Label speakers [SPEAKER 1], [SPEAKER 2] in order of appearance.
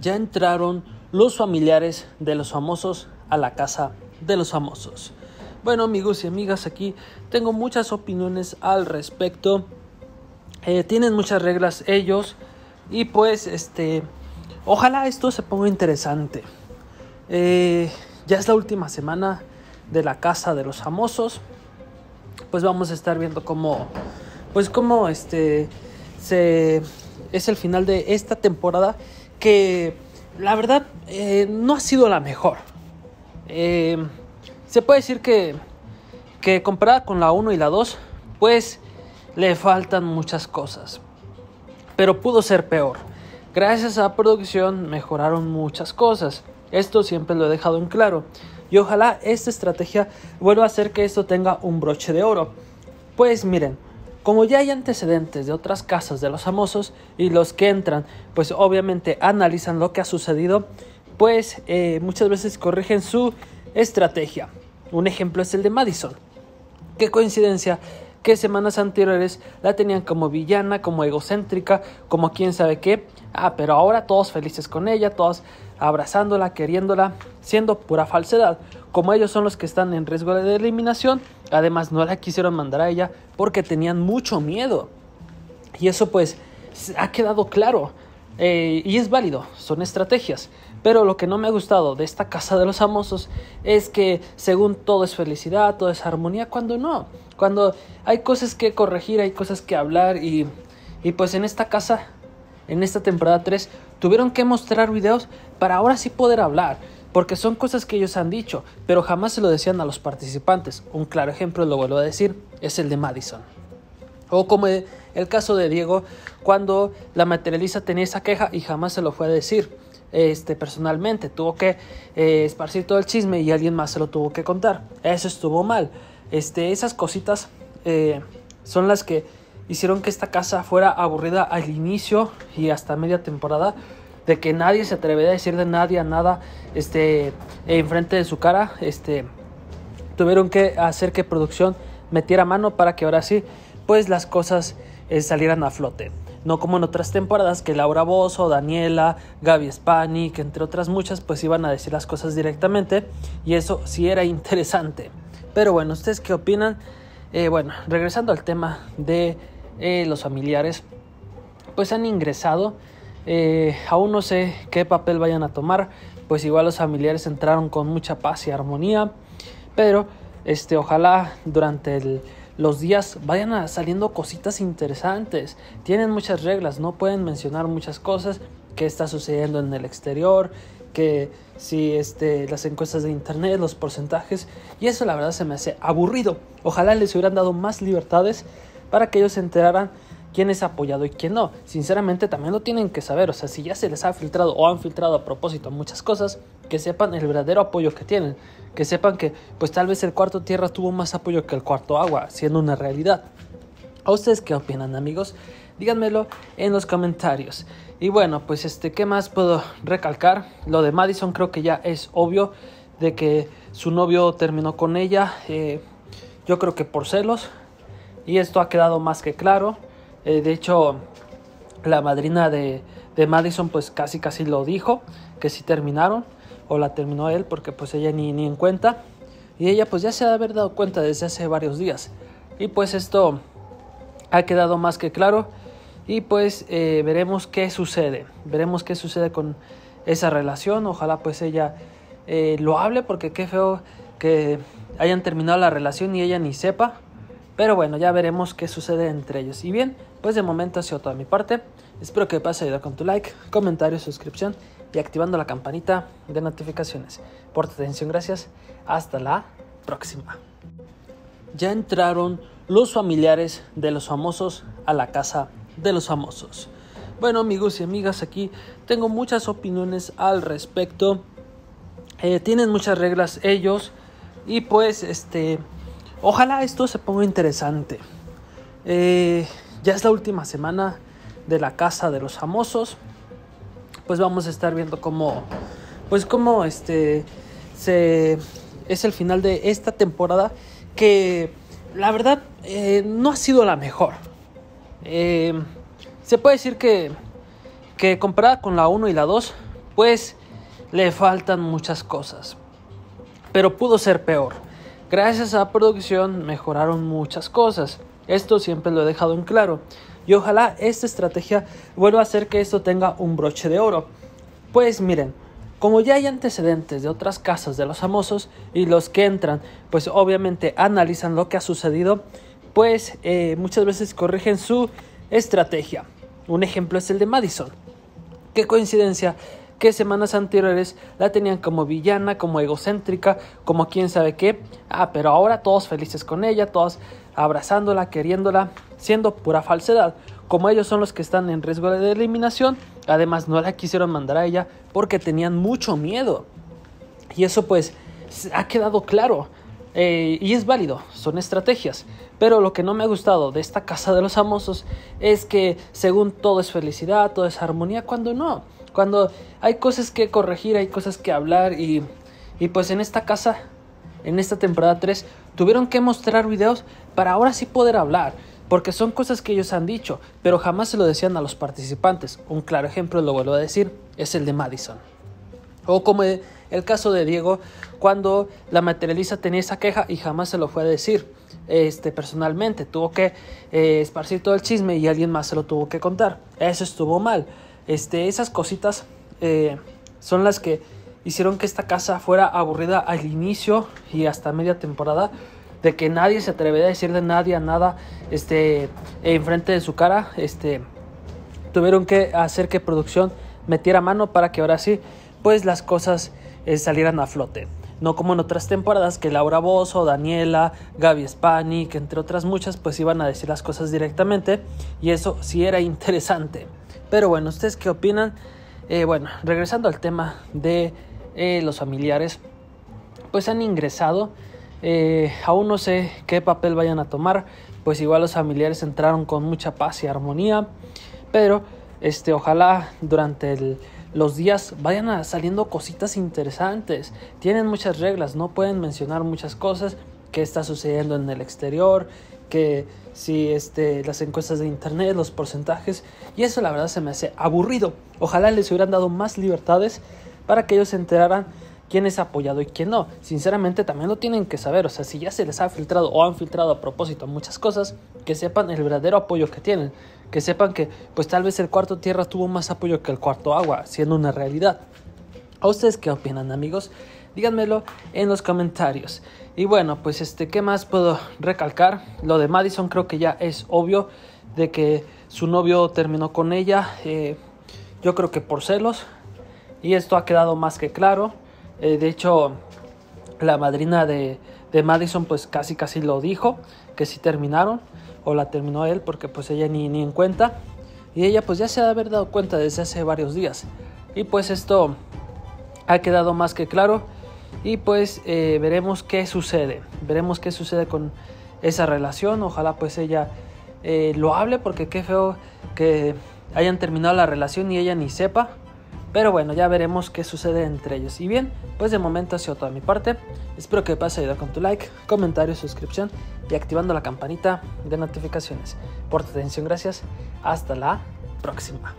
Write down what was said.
[SPEAKER 1] ya entraron los familiares de los famosos a la casa de los famosos. Bueno amigos y amigas, aquí tengo muchas opiniones al respecto. Eh, tienen muchas reglas ellos y pues este, ojalá esto se ponga interesante. Eh, ya es la última semana de la casa de los famosos. Pues vamos a estar viendo cómo, pues cómo este, se, es el final de esta temporada que la verdad eh, no ha sido la mejor. Eh, se puede decir que, que comparada con la 1 y la 2, pues le faltan muchas cosas. Pero pudo ser peor. Gracias a la producción mejoraron muchas cosas. Esto siempre lo he dejado en claro. Y ojalá esta estrategia vuelva a hacer que esto tenga un broche de oro. Pues miren, como ya hay antecedentes de otras casas de los famosos y los que entran, pues obviamente analizan lo que ha sucedido, pues eh, muchas veces corrigen su estrategia. Un ejemplo es el de Madison. Qué coincidencia que semanas anteriores la tenían como villana, como egocéntrica, como quién sabe qué. Ah, pero ahora todos felices con ella, todos abrazándola, queriéndola, siendo pura falsedad. Como ellos son los que están en riesgo de eliminación, además no la quisieron mandar a ella porque tenían mucho miedo. Y eso pues ha quedado claro. Eh, y es válido, son estrategias. Pero lo que no me ha gustado de esta casa de los famosos es que según todo es felicidad, todo es armonía, cuando no, cuando hay cosas que corregir, hay cosas que hablar y, y pues en esta casa, en esta temporada 3, tuvieron que mostrar videos para ahora sí poder hablar porque son cosas que ellos han dicho, pero jamás se lo decían a los participantes. Un claro ejemplo, lo vuelvo a decir, es el de Madison. O como el caso de Diego, cuando la materialista tenía esa queja y jamás se lo fue a decir este, personalmente, tuvo que eh, esparcir todo el chisme y alguien más se lo tuvo que contar. Eso estuvo mal. Este, esas cositas eh, son las que hicieron que esta casa fuera aburrida al inicio y hasta media temporada de que nadie se atreve a decir de nadie a nada este, enfrente de su cara. Este, tuvieron que hacer que producción metiera mano para que ahora sí, pues las cosas eh, salieran a flote. No como en otras temporadas que Laura Bozo, Daniela, Gaby Spani, que entre otras muchas, pues iban a decir las cosas directamente. Y eso sí era interesante. Pero bueno, ¿ustedes qué opinan? Eh, bueno, regresando al tema de eh, los familiares, pues han ingresado eh, aún no sé qué papel vayan a tomar, pues igual los familiares entraron con mucha paz y armonía, pero este, ojalá durante los días vayan saliendo cositas interesantes. Tienen muchas reglas, no pueden mencionar muchas cosas que está sucediendo en el exterior, que si este, las encuestas de internet, los porcentajes, y eso la verdad se me hace aburrido. Ojalá les hubieran dado más libertades para que ellos se enteraran quién es apoyado y quién no. Sinceramente también lo tienen que saber, o sea, si ya se les ha filtrado o han filtrado a propósito muchas cosas, que sepan el verdadero apoyo que tienen, que sepan que pues tal vez el cuarto tierra tuvo más apoyo que el cuarto agua, siendo una realidad. ¿A ustedes qué opinan amigos? Díganmelo en los comentarios. Y bueno, pues este, ¿qué más puedo recalcar? Lo de Madison creo que ya es obvio de que su novio terminó con ella, eh, yo creo que por celos, y esto ha quedado más que claro. Eh, de hecho, la madrina de, Madison pues casi casi lo dijo, que si terminaron, o la terminó él, porque pues ella ni, ni en cuenta. Y ella pues ya se ha haber dado cuenta desde hace varios días. Y pues esto ha quedado más que claro. Y pues eh, veremos qué sucede. Veremos qué sucede con esa relación. Ojalá pues ella eh, lo hable porque qué feo que hayan terminado la relación y ella ni sepa. Pero bueno, ya veremos qué sucede entre ellos. Y bien, pues de momento ha sido toda mi parte. Espero que puedas ayudar con tu like, comentario, suscripción y activando la campanita de notificaciones. Por tu atención, gracias. Hasta la próxima. Ya entraron los familiares de los famosos a la casa de los famosos. Bueno amigos y amigas, aquí tengo muchas opiniones al respecto. Eh, tienen muchas reglas ellos y pues este, ojalá esto se ponga interesante. Eh, ya es la última semana de la casa de los famosos. Pues vamos a estar viendo cómo, pues cómo este es el final de esta temporada que la verdad eh, no ha sido la mejor. Eh, se puede decir que, que comparada con la 1 y la 2, pues le faltan muchas cosas. Pero pudo ser peor. Gracias a producción mejoraron muchas cosas. Esto siempre lo he dejado en claro. Y ojalá esta estrategia vuelva a hacer que esto tenga un broche de oro. Pues miren, como ya hay antecedentes de otras casas de los famosos y los que entran, pues obviamente analizan lo que ha sucedido, pues eh, muchas veces corrigen su estrategia. Un ejemplo es el de Madison. Qué coincidencia que semanas anteriores la tenían como villana, como egocéntrica, como quién sabe qué. Ah, pero ahora todos felices con ella, todos abrazándola, queriéndola, siendo pura falsedad. Como ellos son los que están en riesgo de eliminación, además no la quisieron mandar a ella porque tenían mucho miedo. Y eso pues ha quedado claro. Eh, y es válido, son estrategias. Pero lo que no me ha gustado de esta casa de los famosos es que según todo es felicidad, todo es armonía, cuando no. Cuando hay cosas que corregir, hay cosas que hablar y, y pues en esta casa, en esta temporada 3, Tuvieron que mostrar videos para ahora sí poder hablar, porque son cosas que ellos han dicho, pero jamás se lo decían a los participantes. Un claro ejemplo, lo vuelvo a decir, es el de Madison. O como el caso de Diego, cuando la materialista tenía esa queja y jamás se lo fue a decir este, personalmente, tuvo que eh, esparcir todo el chisme y alguien más se lo tuvo que contar. Eso estuvo mal. Este, esas cositas eh, son las que hicieron que esta casa fuera aburrida al inicio y hasta media temporada de que nadie se atrevería a decir de nadie nada este enfrente de su cara este tuvieron que hacer que producción metiera mano para que ahora sí pues las cosas eh, salieran a flote no como en otras temporadas que Laura Bozo, Daniela, Gaby Spani, que entre otras muchas pues iban a decir las cosas directamente y eso sí era interesante. Pero bueno, ¿ustedes qué opinan? Eh, bueno, regresando al tema de eh, los familiares, pues han ingresado. Eh, aún no sé qué papel vayan a tomar, pues igual los familiares entraron con mucha paz y armonía, pero este, ojalá durante los días vayan saliendo cositas interesantes. Tienen muchas reglas, no pueden mencionar muchas cosas que está sucediendo en el exterior, que si este, las encuestas de internet, los porcentajes, y eso la verdad se me hace aburrido. Ojalá les hubieran dado más libertades para que ellos se enteraran quién es apoyado y quién no. Sinceramente también lo tienen que saber, o sea, si ya se les ha filtrado o han filtrado a propósito muchas cosas, que sepan el verdadero apoyo que tienen, que sepan que pues tal vez el cuarto tierra tuvo más apoyo que el cuarto agua, siendo una realidad. ¿A ustedes qué opinan amigos? Díganmelo en los comentarios. Y bueno, pues este, ¿qué más puedo recalcar? Lo de Madison creo que ya es obvio de que su novio terminó con ella. Eh, yo creo que por celos, y esto ha quedado más que claro. Eh, de hecho, la madrina de, Madison pues casi casi lo dijo, que si terminaron, o la terminó él porque pues ella ni, ni en cuenta. Y ella pues ya se ha haber dado cuenta desde hace varios días. Y pues esto ha quedado más que claro. Y pues eh, veremos qué sucede. Veremos qué sucede con esa relación. Ojalá pues ella eh, lo hable porque qué feo que hayan terminado la relación y ella ni sepa. Pero bueno, ya veremos qué sucede entre ellos. Y bien, pues de momento ha sido toda mi parte. Espero que haya ayudar con tu like, comentario, suscripción y activando la campanita de notificaciones. Por tu atención, gracias. Hasta la próxima.